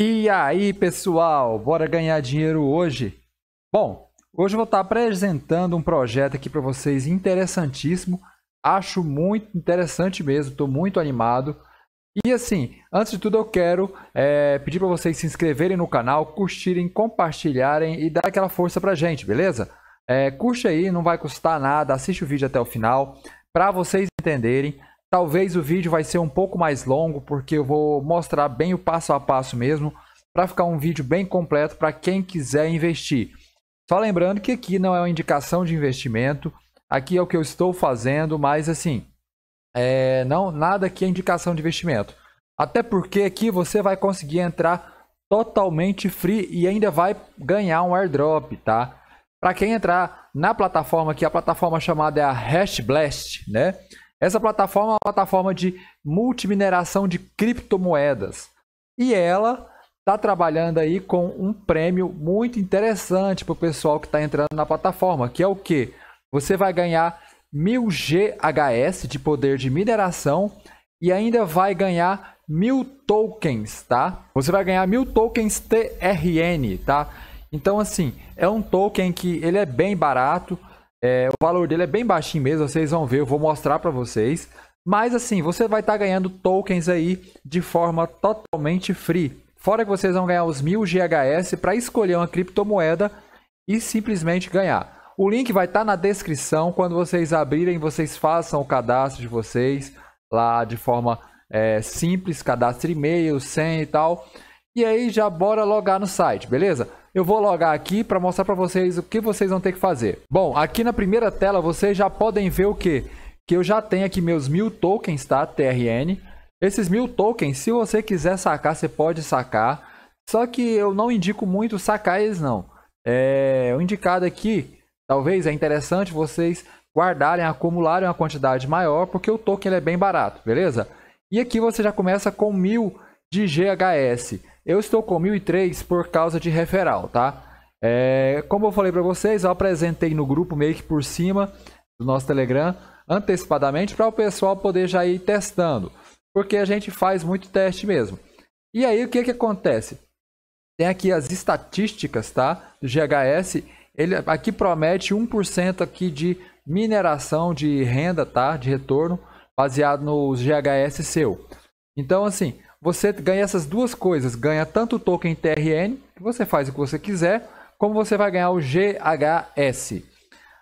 E aí, pessoal, bora ganhar dinheiro hoje? Bom, hoje eu vou estar apresentando um projeto aqui para vocês interessantíssimo. Acho muito interessante mesmo, estou muito animado. E assim, antes de tudo eu quero é, pedir para vocês se inscreverem no canal, curtirem, compartilharem e dar aquela força para gente, beleza? É, curte aí, não vai custar nada, assiste o vídeo até o final. Para vocês entenderem, Talvez o vídeo vai ser um pouco mais longo, porque eu vou mostrar bem o passo a passo mesmo, para ficar um vídeo bem completo para quem quiser investir. Só lembrando que aqui não é uma indicação de investimento, aqui é o que eu estou fazendo, mas assim, é, não nada aqui é indicação de investimento. Até porque aqui você vai conseguir entrar totalmente free e ainda vai ganhar um airdrop, tá? Para quem entrar na plataforma aqui, a plataforma chamada é a Hash Blast, né? Essa plataforma é uma plataforma de multimineração de criptomoedas. E ela está trabalhando aí com um prêmio muito interessante para o pessoal que está entrando na plataforma, que é o que? Você vai ganhar 1000 GHS de poder de mineração e ainda vai ganhar mil tokens, tá? Você vai ganhar mil tokens TRN, tá? Então assim, é um token que ele é bem barato, é, o valor dele é bem baixinho mesmo, vocês vão ver, eu vou mostrar para vocês. Mas assim, você vai estar tá ganhando tokens aí de forma totalmente free. Fora que vocês vão ganhar os 1000 GHS para escolher uma criptomoeda e simplesmente ganhar. O link vai estar tá na descrição. Quando vocês abrirem, vocês façam o cadastro de vocês lá de forma é, simples, cadastro e-mail, senha e tal. E aí já bora logar no site, beleza? eu vou logar aqui para mostrar para vocês o que vocês vão ter que fazer. Bom, aqui na primeira tela vocês já podem ver o que? Que eu já tenho aqui meus mil tokens, tá? TRN. Esses mil tokens, se você quiser sacar, você pode sacar. Só que eu não indico muito sacar eles não. É, o indicado aqui, talvez é interessante vocês guardarem, acumularem uma quantidade maior, porque o token é bem barato, beleza? E aqui você já começa com mil de GHS. Eu estou com 1.003 por causa de referral, tá? É, como eu falei para vocês, eu apresentei no grupo meio que por cima do nosso Telegram antecipadamente para o pessoal poder já ir testando, porque a gente faz muito teste mesmo. E aí o que que acontece? Tem aqui as estatísticas, tá? Do GHS, ele aqui promete 1% aqui de mineração de renda, tá? De retorno baseado nos GHS seu. Então assim, você ganha essas duas coisas. Ganha tanto o token TRN, que você faz o que você quiser, como você vai ganhar o GHS.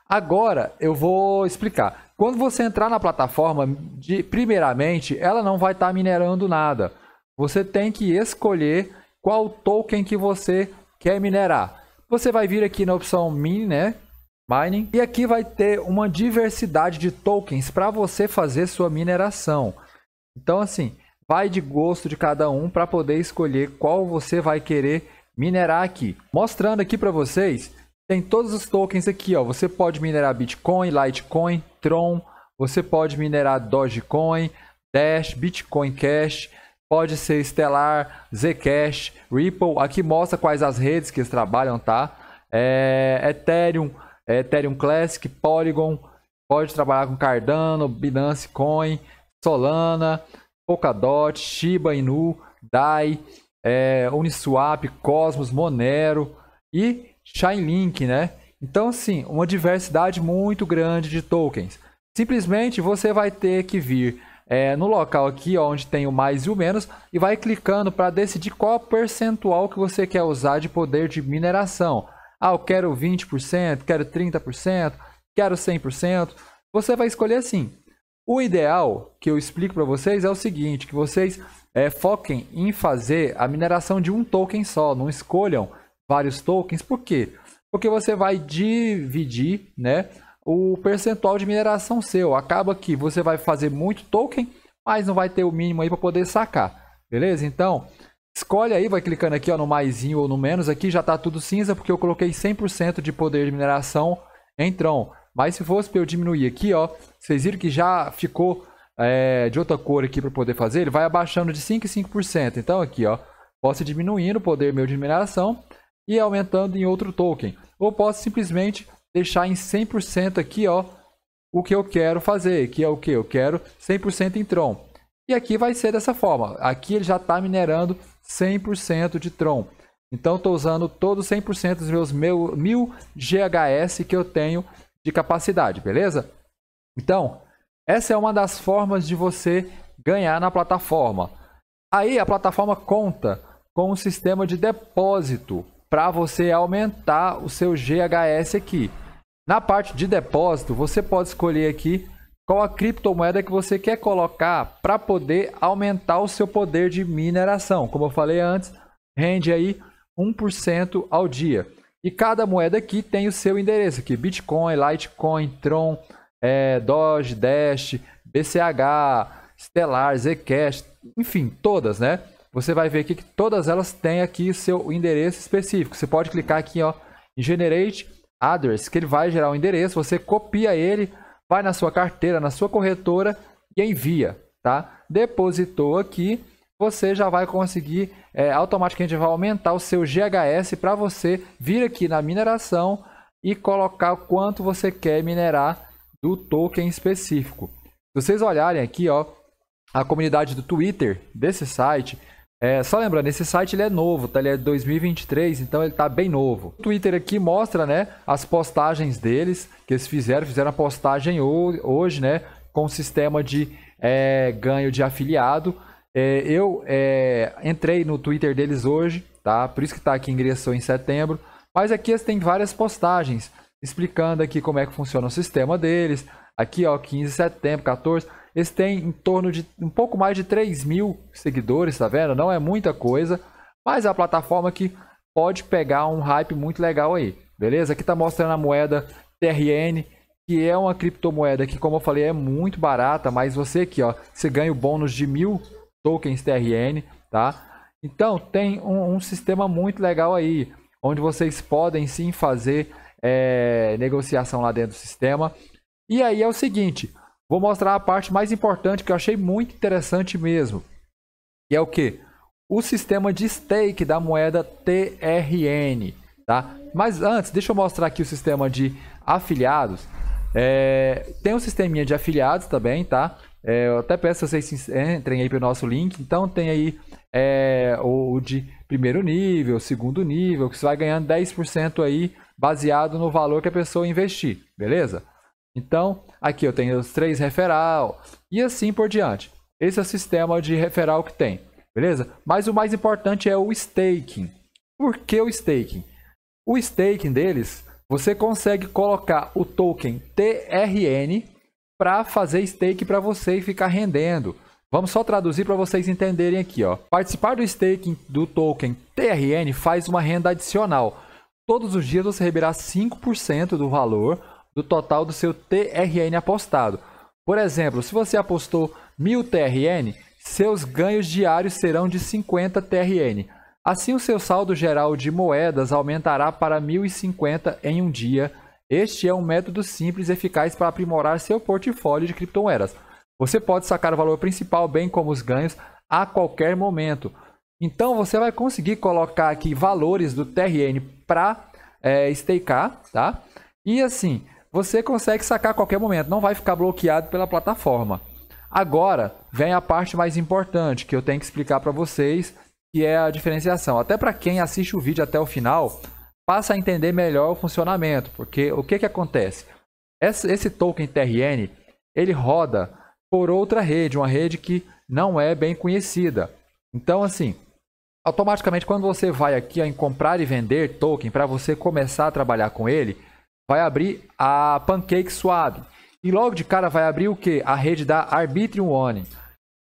Agora eu vou explicar. Quando você entrar na plataforma, de, primeiramente, ela não vai estar tá minerando nada. Você tem que escolher qual token que você quer minerar. Você vai vir aqui na opção mini né? Mining. E aqui vai ter uma diversidade de tokens para você fazer sua mineração. Então, assim, Vai de gosto de cada um para poder escolher qual você vai querer minerar aqui. Mostrando aqui para vocês, tem todos os tokens aqui, ó. Você pode minerar Bitcoin, Litecoin, Tron, você pode minerar Dogecoin, Dash, Bitcoin Cash, pode ser Stellar, Zcash, Ripple. Aqui mostra quais as redes que eles trabalham, tá? É, Ethereum, é Ethereum Classic, Polygon, pode trabalhar com Cardano, Binance Coin, Solana, Polkadot, Shiba Inu, DAI, é, Uniswap, Cosmos, Monero e Chainlink, né? Então, sim, uma diversidade muito grande de tokens. Simplesmente você vai ter que vir é, no local aqui ó, onde tem o mais e o menos e vai clicando para decidir qual percentual que você quer usar de poder de mineração. Ah, eu quero 20%, quero 30%, quero 100%. Você vai escolher assim. O ideal que eu explico para vocês é o seguinte, que vocês é, foquem em fazer a mineração de um token só, não escolham vários tokens, por quê? Porque você vai dividir né, o percentual de mineração seu, acaba que você vai fazer muito token, mas não vai ter o mínimo aí para poder sacar, beleza? Então, escolhe aí, vai clicando aqui ó, no mais ou no menos, aqui já está tudo cinza porque eu coloquei 100% de poder de mineração em Tron. Mas se fosse para eu diminuir aqui, ó, vocês viram que já ficou é, de outra cor aqui para poder fazer, ele vai abaixando de 5 em 5%. Então aqui, ó, posso ir diminuindo o poder meu de mineração e aumentando em outro token. Ou posso simplesmente deixar em 100% aqui, ó, o que eu quero fazer, que é o que eu quero 100% em Tron. E aqui vai ser dessa forma. Aqui ele já está minerando 100% de Tron. Então estou usando todos 100% dos meus, meus 1000 GHS que eu tenho de capacidade, beleza? Então, essa é uma das formas de você ganhar na plataforma. Aí a plataforma conta com um sistema de depósito para você aumentar o seu GHS aqui. Na parte de depósito, você pode escolher aqui qual a criptomoeda que você quer colocar para poder aumentar o seu poder de mineração. Como eu falei antes, rende aí 1% ao dia. E cada moeda aqui tem o seu endereço aqui: Bitcoin, Litecoin, Tron, é, Doge, Dash, BCH, Stellar, Zcash, enfim, todas, né? Você vai ver aqui que todas elas têm aqui seu endereço específico. Você pode clicar aqui ó, em Generate Address, que ele vai gerar o um endereço. Você copia ele, vai na sua carteira, na sua corretora e envia, tá? Depositou aqui você já vai conseguir é, automaticamente vai aumentar o seu GHS para você vir aqui na mineração e colocar quanto você quer minerar do token específico. Se vocês olharem aqui, ó, a comunidade do Twitter desse site, é, só lembrando, esse site ele é novo, tá? Ele é 2023, então ele tá bem novo. O Twitter aqui mostra, né, as postagens deles que eles fizeram, fizeram a postagem hoje, né, com o sistema de é, ganho de afiliado é, eu é, entrei no Twitter deles hoje, tá? Por isso que tá aqui, ingressou em setembro. Mas aqui eles têm várias postagens explicando aqui como é que funciona o sistema deles. Aqui, ó, 15 de setembro, 14. Eles têm em torno de um pouco mais de 3 mil seguidores, tá vendo? Não é muita coisa, mas é a plataforma que pode pegar um hype muito legal aí, beleza? Aqui tá mostrando a moeda TRN, que é uma criptomoeda que, como eu falei, é muito barata, mas você aqui, ó, você ganha o bônus de mil tokens TRN, tá? Então tem um, um sistema muito legal aí, onde vocês podem sim fazer é, negociação lá dentro do sistema. E aí é o seguinte, vou mostrar a parte mais importante que eu achei muito interessante mesmo. E é o que? O sistema de stake da moeda TRN, tá? Mas antes, deixa eu mostrar aqui o sistema de afiliados. É, tem um sisteminha de afiliados também, tá? É, eu até peço que vocês é, entrem aí para o nosso link. Então tem aí é, o, o, de primeiro nível, segundo nível, que você vai ganhando 10% aí baseado no valor que a pessoa investir, beleza? Então, aqui eu tenho os três referral e assim por diante. Esse é o sistema de referral que tem, beleza? Mas o mais importante é o staking. Por que o staking? O staking deles, você consegue colocar o token TRN, para fazer stake para você e ficar rendendo. Vamos só traduzir para vocês entenderem aqui, ó. Participar do staking do token TRN faz uma renda adicional. Todos os dias você receberá 5% do valor do total do seu TRN apostado. Por exemplo, se você apostou 1000 TRN, seus ganhos diários serão de 50 TRN. Assim, o seu saldo geral de moedas aumentará para 1050 em um dia este é um método simples e eficaz para aprimorar seu portfólio de criptomoedas. Você pode sacar o valor principal, bem como os ganhos, a qualquer momento. Então você vai conseguir colocar aqui valores do TRN para é, stakear, tá? E assim, você consegue sacar a qualquer momento, não vai ficar bloqueado pela plataforma. Agora vem a parte mais importante que eu tenho que explicar para vocês, que é a diferenciação. Até para quem assiste o vídeo até o final, passa a entender melhor o funcionamento, porque o que, que acontece? Esse, esse token TRN ele roda por outra rede, uma rede que não é bem conhecida. Então, assim, automaticamente quando você vai aqui em comprar e vender token para você começar a trabalhar com ele, vai abrir a Pancake Swap. E logo de cara vai abrir o que? A rede da Arbitrium One.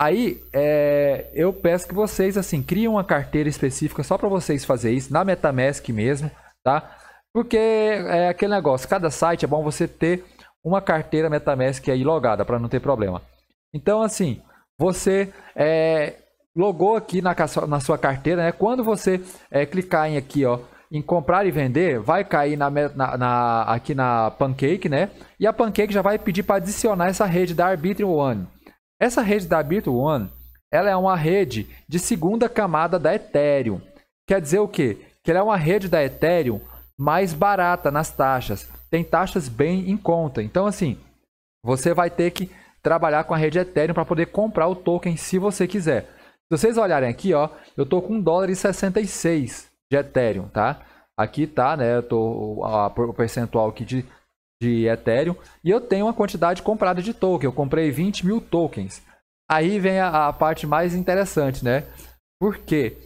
Aí é, eu peço que vocês assim criem uma carteira específica só para vocês fazerem isso na MetaMask mesmo tá? Porque é aquele negócio, cada site é bom você ter uma carteira MetaMask aí logada para não ter problema. Então, assim, você é, logou aqui na, na, sua carteira, né? Quando você é, clicar em aqui, ó, em comprar e vender, vai cair na, na, na, aqui na Pancake, né? E a Pancake já vai pedir para adicionar essa rede da Arbitrum One. Essa rede da Arbitrum One, ela é uma rede de segunda camada da Ethereum. Quer dizer o quê? que ela é uma rede da Ethereum mais barata nas taxas. Tem taxas bem em conta. Então, assim, você vai ter que trabalhar com a rede Ethereum para poder comprar o token se você quiser. Se vocês olharem aqui, ó, eu tô com 1,66 dólar e de Ethereum, tá? Aqui tá, né? Eu tô o percentual aqui de, de Ethereum e eu tenho uma quantidade comprada de token. Eu comprei 20 mil tokens. Aí vem a, a parte mais interessante, né? Por quê?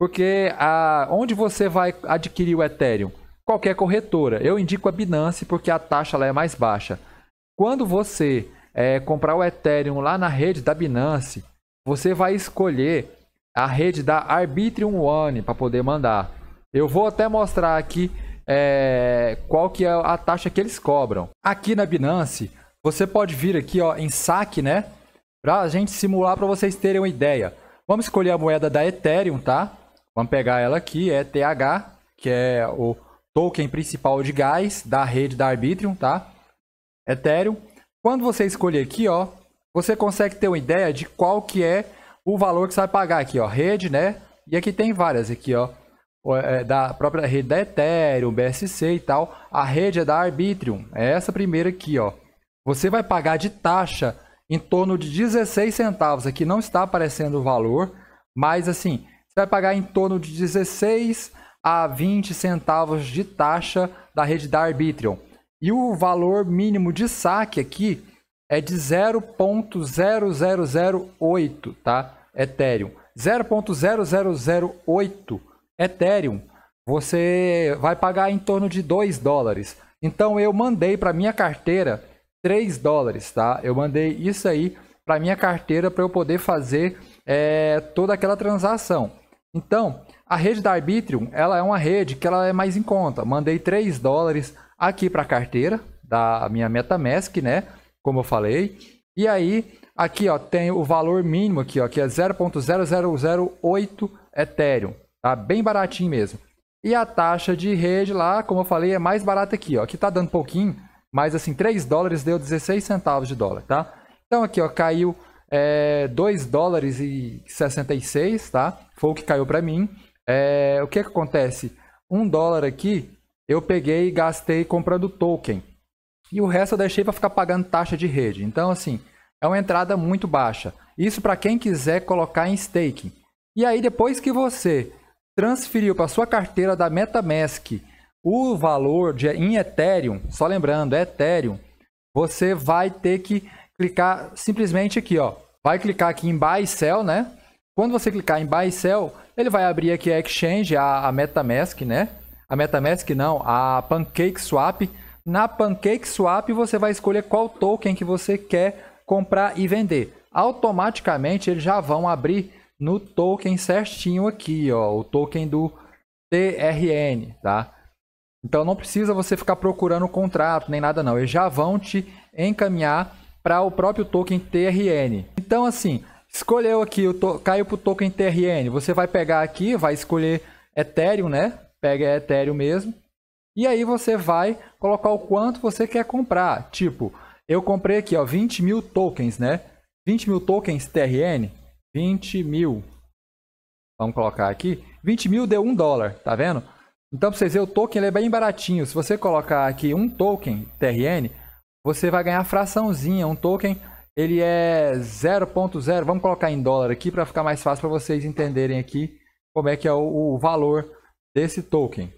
Porque a, onde você vai adquirir o Ethereum? Qualquer corretora. Eu indico a Binance porque a taxa lá é mais baixa. Quando você é, comprar o Ethereum lá na rede da Binance, você vai escolher a rede da Arbitrium One para poder mandar. Eu vou até mostrar aqui é, qual que é a taxa que eles cobram. Aqui na Binance, você pode vir aqui ó, em saque, né? Para a gente simular para vocês terem uma ideia. Vamos escolher a moeda da Ethereum, tá? Vamos pegar ela aqui, é TH, que é o token principal de gás da rede da Arbitrium, tá? Ethereum. Quando você escolher aqui, ó, você consegue ter uma ideia de qual que é o valor que você vai pagar aqui, ó, rede, né? E aqui tem várias aqui, ó, é, da própria rede da Ethereum, BSC e tal. A rede é da Arbitrium, é essa primeira aqui, ó. Você vai pagar de taxa em torno de 16 centavos. Aqui não está aparecendo o valor, mas assim, vai pagar em torno de 16 a 20 centavos de taxa da rede da Arbitrium. E o valor mínimo de saque aqui é de 0.0008, tá? Ethereum. 0.0008 Ethereum, você vai pagar em torno de 2 dólares. Então eu mandei para minha carteira 3 dólares, tá? Eu mandei isso aí para minha carteira para eu poder fazer é, toda aquela transação. Então, a rede da Arbitrium, ela é uma rede que ela é mais em conta. Mandei 3 dólares aqui para a carteira da minha MetaMask, né? Como eu falei. E aí, aqui, ó, tem o valor mínimo aqui, ó, que é 0.0008 Ethereum, tá? Bem baratinho mesmo. E a taxa de rede lá, como eu falei, é mais barata aqui, ó. Aqui tá dando pouquinho, mas assim, 3 dólares deu 16 centavos de dólar, tá? Então aqui, ó, caiu é, 2 dólares e 66, tá? Foi o que caiu para mim. É, o que, que acontece? Um dólar aqui eu peguei e gastei comprando token. E o resto eu deixei para ficar pagando taxa de rede. Então, assim, é uma entrada muito baixa. Isso para quem quiser colocar em staking. E aí, depois que você transferiu para sua carteira da MetaMask o valor de, em Ethereum, só lembrando, é Ethereum, você vai ter que clicar simplesmente aqui, ó. Vai clicar aqui em Buy Sell, né? Quando você clicar em Buy Sell, ele vai abrir aqui a Exchange, a, a MetaMask, né? A MetaMask não, a PancakeSwap. Na PancakeSwap você vai escolher qual token que você quer comprar e vender. Automaticamente eles já vão abrir no token certinho aqui, ó, o token do TRN, tá? Então não precisa você ficar procurando o contrato nem nada não, eles já vão te encaminhar para o próprio token TRN. Então, assim, escolheu aqui, o to... caiu para o token TRN. Você vai pegar aqui, vai escolher Ethereum, né? Pega Ethereum mesmo. E aí você vai colocar o quanto você quer comprar. Tipo, eu comprei aqui, ó, 20 mil tokens, né? 20 mil tokens TRN. 20 mil. Vamos colocar aqui. 20 mil deu 1 dólar, tá vendo? Então, pra vocês verem, o token é bem baratinho. Se você colocar aqui um token TRN, você vai ganhar fraçãozinha, um token, ele é 0.0, vamos colocar em dólar aqui para ficar mais fácil para vocês entenderem aqui como é que é o, o valor desse token.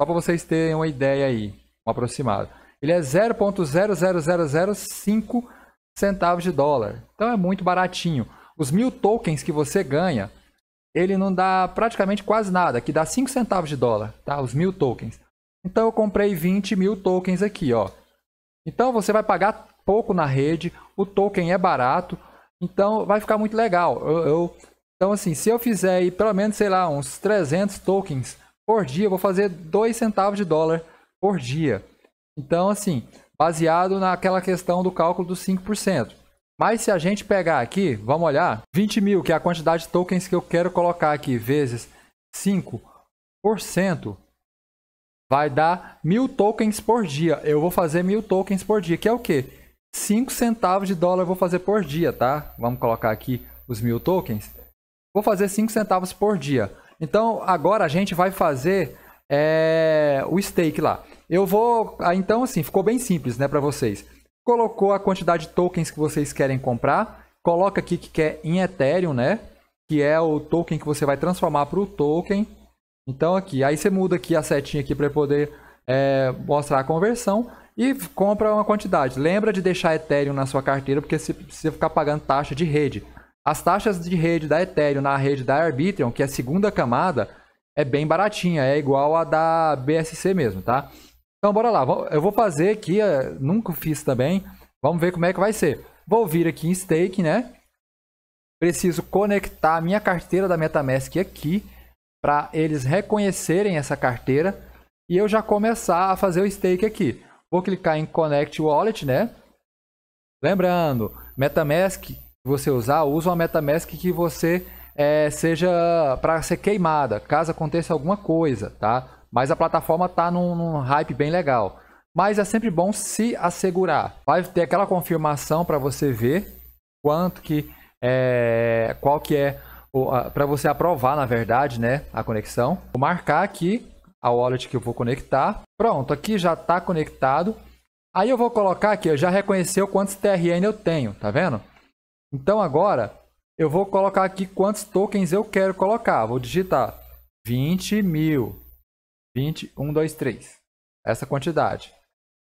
Só para vocês terem uma ideia aí, um aproximado. Ele é 0.00005 centavos de dólar. Então é muito baratinho. Os mil tokens que você ganha, ele não dá praticamente quase nada, que dá 5 centavos de dólar, tá? Os mil tokens. Então eu comprei 20 mil tokens aqui, ó. Então você vai pagar pouco na rede, o token é barato, então vai ficar muito legal. Eu, eu, então assim, se eu fizer aí pelo menos, sei lá, uns 300 tokens por dia, eu vou fazer 2 centavos de dólar por dia. Então assim, baseado naquela questão do cálculo dos 5%. Mas se a gente pegar aqui, vamos olhar, 20 mil, que é a quantidade de tokens que eu quero colocar aqui, vezes 5%, vai dar mil tokens por dia. Eu vou fazer mil tokens por dia, que é o quê? 5 centavos de dólar eu vou fazer por dia, tá? Vamos colocar aqui os mil tokens. Vou fazer 5 centavos por dia. Então, agora a gente vai fazer é, o stake lá. Eu vou... Ah, então, assim, ficou bem simples, né, para vocês. Colocou a quantidade de tokens que vocês querem comprar. Coloca aqui que quer em Ethereum, né? Que é o token que você vai transformar para o token então aqui, aí você muda aqui a setinha aqui para poder é, mostrar a conversão e compra uma quantidade. Lembra de deixar Ethereum na sua carteira, porque você precisa ficar pagando taxa de rede. As taxas de rede da Ethereum na rede da Arbitrum, que é a segunda camada, é bem baratinha, é igual a da BSC mesmo, tá? Então bora lá, eu vou fazer aqui, é, nunca fiz também, vamos ver como é que vai ser. Vou vir aqui em stake, né? Preciso conectar a minha carteira da MetaMask aqui para eles reconhecerem essa carteira e eu já começar a fazer o stake aqui. Vou clicar em Connect Wallet, né? Lembrando, MetaMask que você usar, usa uma MetaMask que você é, seja para ser queimada, caso aconteça alguma coisa, tá? Mas a plataforma tá num, num hype bem legal. Mas é sempre bom se assegurar. Vai ter aquela confirmação para você ver quanto que é, qual que é para você aprovar, na verdade, né, a conexão. Vou marcar aqui a wallet que eu vou conectar. Pronto, aqui já está conectado. Aí eu vou colocar aqui, eu já reconheceu quantos TRN eu tenho, tá vendo? Então agora eu vou colocar aqui quantos tokens eu quero colocar. Vou digitar 20 mil. 20, 1, 2, 3. Essa quantidade.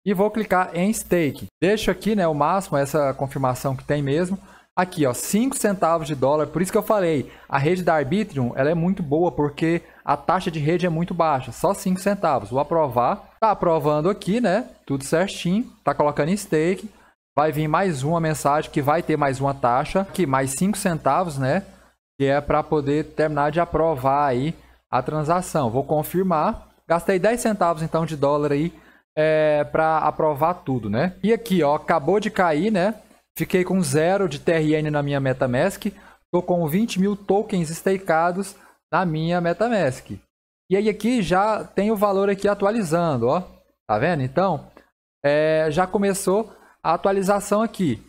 E vou clicar em stake. Deixo aqui né, o máximo, essa confirmação que tem mesmo. Aqui, ó, 5 centavos de dólar. Por isso que eu falei, a rede da Arbitrium, ela é muito boa porque a taxa de rede é muito baixa, só 5 centavos. Vou aprovar. Tá aprovando aqui, né? Tudo certinho. Tá colocando em stake. Vai vir mais uma mensagem que vai ter mais uma taxa, que mais 5 centavos, né? Que é para poder terminar de aprovar aí a transação. Vou confirmar. Gastei 10 centavos então de dólar aí é, para aprovar tudo, né? E aqui, ó, acabou de cair, né? Fiquei com zero de TRN na minha MetaMask. Estou com 20 mil tokens stakeados na minha MetaMask. E aí aqui já tem o valor aqui atualizando, ó. Tá vendo? Então, é, já começou a atualização aqui.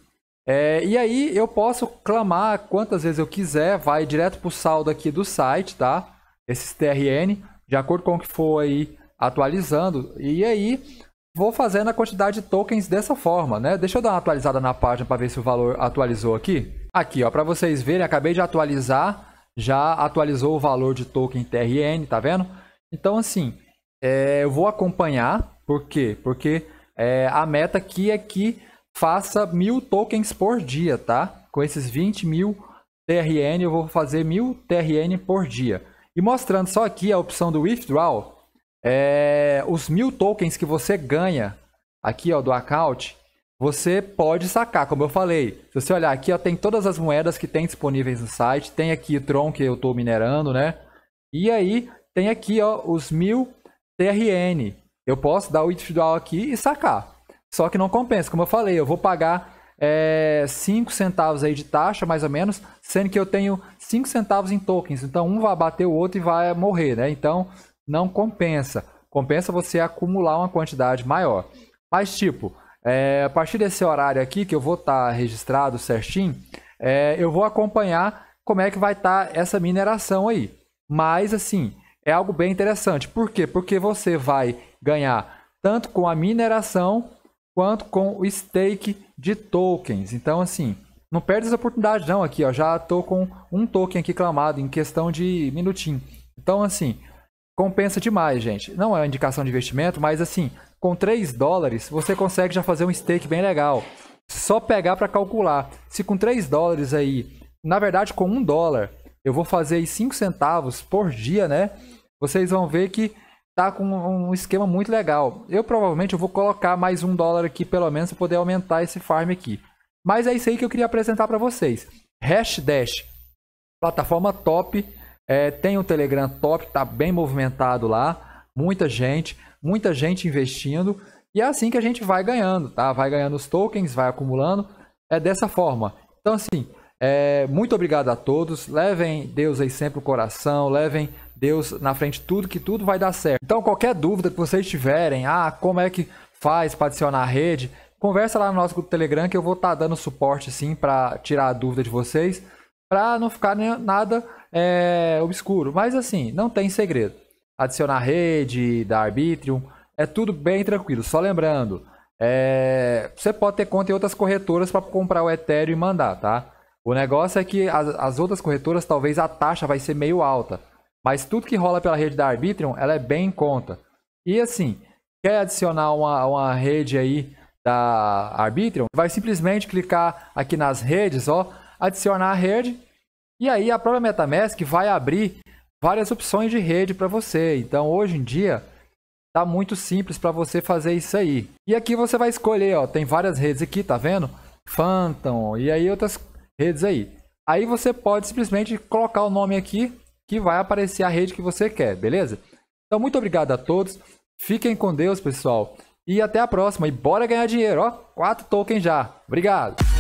É, e aí eu posso clamar quantas vezes eu quiser, vai direto para o saldo aqui do site, tá? Esses TRN, de acordo com o que for aí atualizando. E aí vou fazendo a quantidade de tokens dessa forma, né? Deixa eu dar uma atualizada na página para ver se o valor atualizou aqui. Aqui, ó, para vocês verem, acabei de atualizar, já atualizou o valor de token TRN, tá vendo? Então, assim, é, eu vou acompanhar, por quê? Porque é, a meta aqui é que faça mil tokens por dia, tá? Com esses 20 mil TRN, eu vou fazer mil TRN por dia. E mostrando só aqui a opção do Withdraw, é, os mil tokens que você ganha aqui ó, do account, você pode sacar, como eu falei. Se você olhar aqui, ó, tem todas as moedas que tem disponíveis no site. Tem aqui o Tron que eu estou minerando, né? E aí tem aqui ó, os mil TRN. Eu posso dar o individual aqui e sacar. Só que não compensa, como eu falei, eu vou pagar é, 5 centavos aí de taxa, mais ou menos, sendo que eu tenho 5 centavos em tokens. Então um vai bater o outro e vai morrer, né? Então não compensa. Compensa você acumular uma quantidade maior. Mas, tipo, é, a partir desse horário aqui, que eu vou estar tá registrado certinho, é, eu vou acompanhar como é que vai estar tá essa mineração aí. Mas, assim, é algo bem interessante. Por quê? Porque você vai ganhar tanto com a mineração quanto com o stake de tokens. Então, assim, não perde essa oportunidade não aqui, ó. Já estou com um token aqui clamado em questão de minutinho. Então, assim, Compensa demais, gente. Não é uma indicação de investimento, mas assim, com 3 dólares você consegue já fazer um stake bem legal. Só pegar para calcular. Se com 3 dólares aí, na verdade com 1 dólar, eu vou fazer aí 5 centavos por dia, né? Vocês vão ver que tá com um esquema muito legal. Eu provavelmente eu vou colocar mais um dólar aqui, pelo menos, para poder aumentar esse farm aqui. Mas é isso aí que eu queria apresentar para vocês. dash plataforma top é, tem um Telegram top, tá bem movimentado lá, muita gente, muita gente investindo. E é assim que a gente vai ganhando, tá? Vai ganhando os tokens, vai acumulando. É dessa forma. Então, assim, é, muito obrigado a todos. Levem Deus aí sempre o coração, levem Deus na frente tudo, que tudo vai dar certo. Então, qualquer dúvida que vocês tiverem, ah, como é que faz para adicionar a rede, conversa lá no nosso grupo Telegram que eu vou estar tá dando suporte, sim, para tirar a dúvida de vocês, para não ficar nada é, obscuro. Mas assim, não tem segredo. Adicionar rede, da Arbitrium, é tudo bem tranquilo. Só lembrando, é, você pode ter conta em outras corretoras para comprar o Ethereum e mandar, tá? O negócio é que as, as, outras corretoras, talvez a taxa vai ser meio alta. Mas tudo que rola pela rede da Arbitrium, ela é bem em conta. E assim, quer adicionar uma, uma rede aí da Arbitrium, vai simplesmente clicar aqui nas redes, ó, adicionar a rede e aí a própria MetaMask vai abrir várias opções de rede para você. Então hoje em dia tá muito simples para você fazer isso aí. E aqui você vai escolher, ó, tem várias redes aqui, tá vendo? Phantom e aí outras redes aí. Aí você pode simplesmente colocar o nome aqui que vai aparecer a rede que você quer, beleza? Então muito obrigado a todos. Fiquem com Deus, pessoal. E até a próxima. E bora ganhar dinheiro, ó. Quatro tokens já. Obrigado.